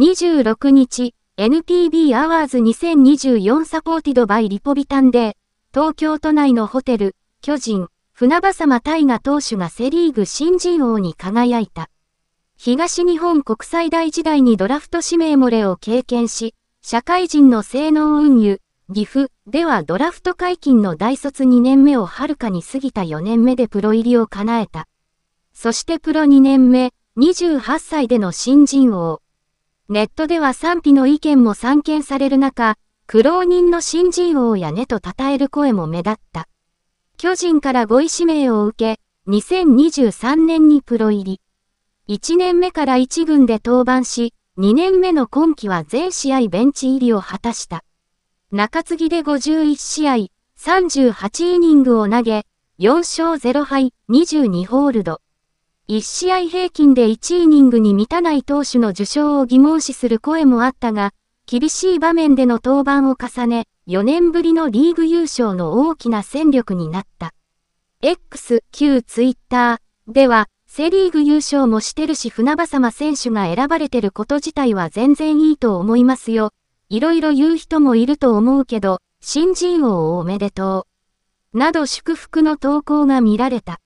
26日、NPB アワーズ2024サポーティドバイリポビタンで、東京都内のホテル、巨人、船場様大河投手がセリーグ新人王に輝いた。東日本国際大時代にドラフト指名漏れを経験し、社会人の性能運輸、岐阜ではドラフト解禁の大卒2年目をはるかに過ぎた4年目でプロ入りを叶えた。そしてプロ2年目、28歳での新人王。ネットでは賛否の意見も散見される中、苦労人の新人王やねと称える声も目立った。巨人から5位指名を受け、2023年にプロ入り。1年目から1軍で登板し、2年目の今季は全試合ベンチ入りを果たした。中継ぎで51試合、38イニングを投げ、4勝0敗、22ホールド。1試合平均で1イニングに満たない投手の受賞を疑問視する声もあったが、厳しい場面での登板を重ね、4年ぶりのリーグ優勝の大きな戦力になった。X、旧 Twitter では、セリーグ優勝もしてるし船場様選手が選ばれてること自体は全然いいと思いますよ。いろいろ言う人もいると思うけど、新人王をおめでとう。など祝福の投稿が見られた。